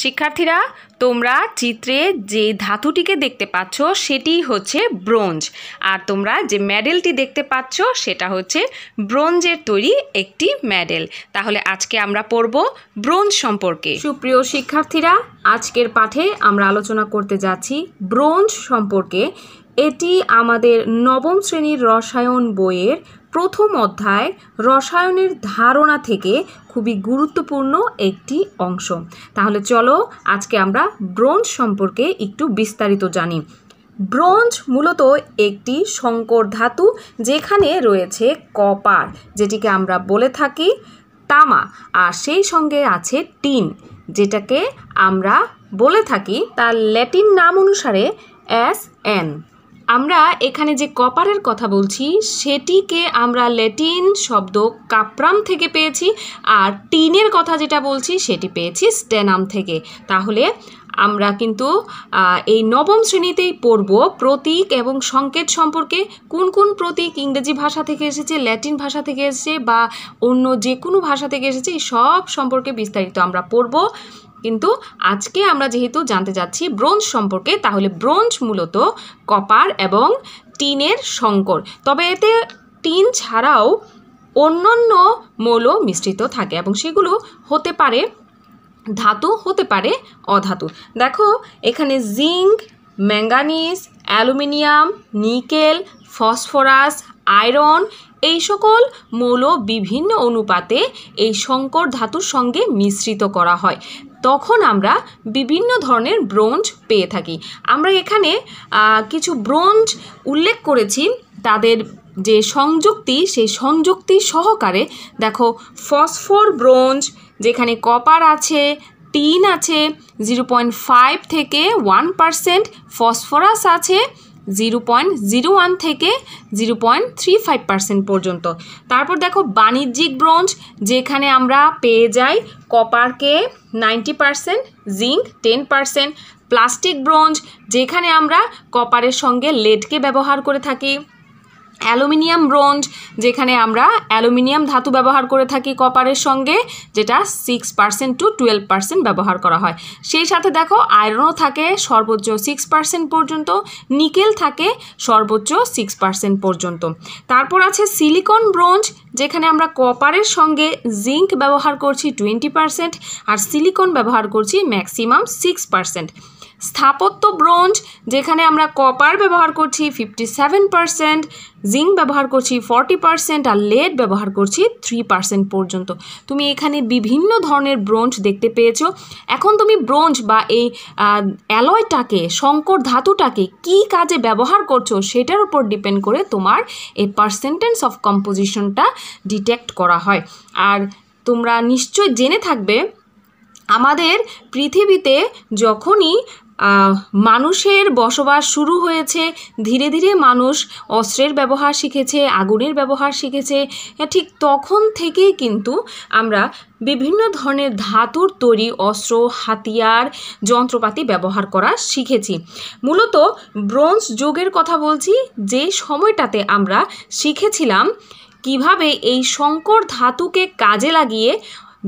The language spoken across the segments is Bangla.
শিক্ষার্থীরা তোমরা চিত্রে যে ধাতুটিকে দেখতে পাচ্ছ সেটি হচ্ছে ব্রোঞ্জ আর তোমরা যে মেডেলটি দেখতে পাচ্ছ সেটা হচ্ছে ব্রোঞ্জের তৈরি একটি মেডেল তাহলে আজকে আমরা পড়ব ব্রোঞ্জ সম্পর্কে সুপ্রিয় শিক্ষার্থীরা আজকের পাঠে আমরা আলোচনা করতে যাচ্ছি ব্রোঞ্জ সম্পর্কে এটি আমাদের নবম শ্রেণীর রসায়ন বইয়ের প্রথম অধ্যায় রসায়নের ধারণা থেকে খুবই গুরুত্বপূর্ণ একটি অংশ তাহলে চলো আজকে আমরা ব্রোঞ্জ সম্পর্কে একটু বিস্তারিত জানি ব্রোঞ্জ মূলত একটি শঙ্কর ধাতু যেখানে রয়েছে কপার যেটিকে আমরা বলে থাকি তামা আর সেই সঙ্গে আছে টিন যেটাকে আমরা বলে থাকি তার ল্যাটিন নাম অনুসারে অ্যাস এন আমরা এখানে যে কপারের কথা বলছি সেটিকে আমরা ল্যাটিন শব্দ কাপ্রাম থেকে পেয়েছি আর টিনের কথা যেটা বলছি সেটি পেয়েছি স্ট্যানাম থেকে তাহলে আমরা কিন্তু এই নবম শ্রেণীতেই পড়ব প্রতীক এবং সংকেত সম্পর্কে কোন কোন প্রতীক ইংরেজি ভাষা থেকে এসেছে ল্যাটিন ভাষা থেকে এসেছে বা অন্য যে কোনো ভাষা থেকে এসেছে সব সম্পর্কে বিস্তারিত আমরা পড়ব কিন্তু আজকে আমরা যেহেতু জানতে যাচ্ছি ব্রোঞ্জ সম্পর্কে তাহলে ব্রোঞ্জ মূলত কপার এবং টিনের সংকর তবে এতে টিন ছাড়াও অন্যান্য মৌল মিশ্রিত থাকে এবং সেগুলো হতে পারে ধাতু হতে পারে অধাতু দেখো এখানে zinc manganese aluminium nickel phosphorus iron এই সকল মৌল বিভিন্ন অনুপাতে এই সংকর ধাতুর সঙ্গে মিশ্রিত করা হয় তখন আমরা বিভিন্ন ধরনের ব্রোঞ্জ পেয়ে থাকি আমরা এখানে কিছু ব্রোঞ্জ উল্লেখ করেছি তাদের যে সংযুক্তি সেই সংযুক্তি সহকারে দেখো ফসফোর ব্রোঞ্জ যেখানে কপার আছে টিন আছে জিরো পয়েন্ট ফাইভ থেকে ওয়ান পারসেন্ট ফসফরাস আছে জিরো পয়েন্ট জিরো ওয়ান থেকে zero point three five percent পর্যন্ত তারপর দেখো বাণিজ্যিক ব্রোঞ্জ যেখানে আমরা পেয়ে যাই কপারকে ninety percent zinc ten percent plastic bronze যেখানে আমরা কপারের সঙ্গে লেডকে ব্যবহার করে থাকি অ্যালুমিনিয়াম ব্রোঞ্জ যেখানে আমরা অ্যালুমিনিয়াম ধাতু ব্যবহার করে থাকি কপারের সঙ্গে যেটা six percent two twelve percent ব্যবহার করা হয় সেই সাথে দেখো আয়রনও থাকে সর্বোচ্চ সিক্স পার্সেন্ট পর্যন্ত নিকেল থাকে সর্বোচ্চ সিক্স পার্সেন্ট পর্যন্ত তারপর আছে সিলিকন ব্রোঞ্জ যেখানে আমরা কপারের সঙ্গে জিঙ্ক ব্যবহার করছি টোয়েন্টি পার্সেন্ট আর সিলিকন ব্যবহার করছি ম্যাক্সিমাম সিক্স পার্সেন্ট স্থাপত্য ব্রোঞ্জ যেখানে আমরা কপার ব্যবহার করছি ফিফটি সেভেন পারসেন্ট জিঙ্ক ব্যবহার করছি ফর্টি পারসেন্ট আর লেড ব্যবহার করছি থ্রি পারসেন্ট পর্যন্ত তুমি এখানে বিভিন্ন ধরনের ব্রোঞ্জ দেখতে পেয়েছো এখন তুমি ব্রোঞ্জ বা এই অ্যালয়টাকে শঙ্কর ধাতুটাকে কি কাজে ব্যবহার করছো সেটার উপর ডিপেন্ড করে তোমার এই পারসেন্টেন্স অফ কম্পোজিশনটা ডিটেক্ট করা হয় আর তোমরা নিশ্চয় জেনে থাকবে আমাদের পৃথিবীতে যখনই মানুষের বসবাস শুরু হয়েছে ধীরে ধীরে মানুষ অস্ত্রের ব্যবহার শিখেছে আগুনের ব্যবহার শিখেছে ঠিক তখন থেকেই কিন্তু আমরা বিভিন্ন ধরনের ধাতুর তৈরি অস্ত্র হাতিয়ার যন্ত্রপাতি ব্যবহার করা শিখেছি মূলত ব্রোঞ্জ যুগের কথা বলছি যে সময়টাতে আমরা শিখেছিলাম কিভাবে এই শঙ্কর ধাতুকে কাজে লাগিয়ে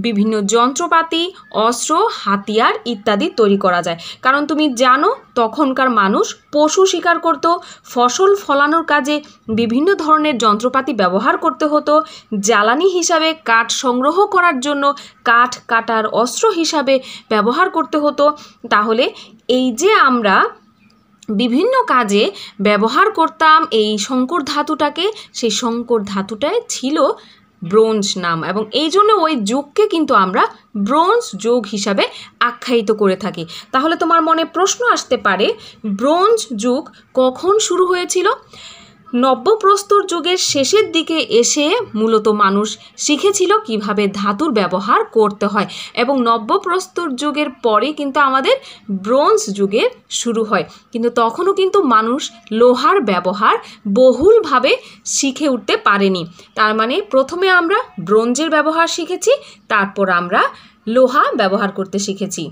বিভিন্ন যন্ত্রপাতি অস্ত্র হাতিয়ার ইত্যাদি তৈরি করা যায় কারণ তুমি জানো তখনকার মানুষ পশু শিকার করত ফসল ফলানোর কাজে বিভিন্ন ধরনের যন্ত্রপাতি ব্যবহার করতে হতো জ্বালানি হিসাবে কাঠ সংগ্রহ করার জন্য কাঠ কাটার অস্ত্র হিসাবে ব্যবহার করতে হতো তাহলে এই যে আমরা বিভিন্ন কাজে ব্যবহার করতাম এই শঙ্কর ধাতুটাকে সেই শঙ্কর ধাতুটাই ছিল ব্রোঞ্জ নাম এবং এই জন্য ওই যুগকে কিন্তু আমরা ব্রোঞ্জ যুগ হিসাবে আখ্যায়িত করে থাকি তাহলে তোমার মনে প্রশ্ন আসতে পারে ব্রোঞ্জ যুগ কখন শুরু হয়েছিল নব্যপ্রস্তর যুগের শেষের দিকে এসে মূলত মানুষ শিখেছিল কিভাবে ধাতুর ব্যবহার করতে হয় এবং নব্যপ্রস্তর যুগের পরে কিন্তু আমাদের ব্রোঞ্জ যুগের শুরু হয় কিন্তু তখনও কিন্তু মানুষ লোহার ব্যবহার বহুলভাবে শিখে উঠতে পারেনি তার মানে প্রথমে আমরা ব্রোঞ্জের ব্যবহার শিখেছি তারপর আমরা লোহা ব্যবহার করতে শিখেছি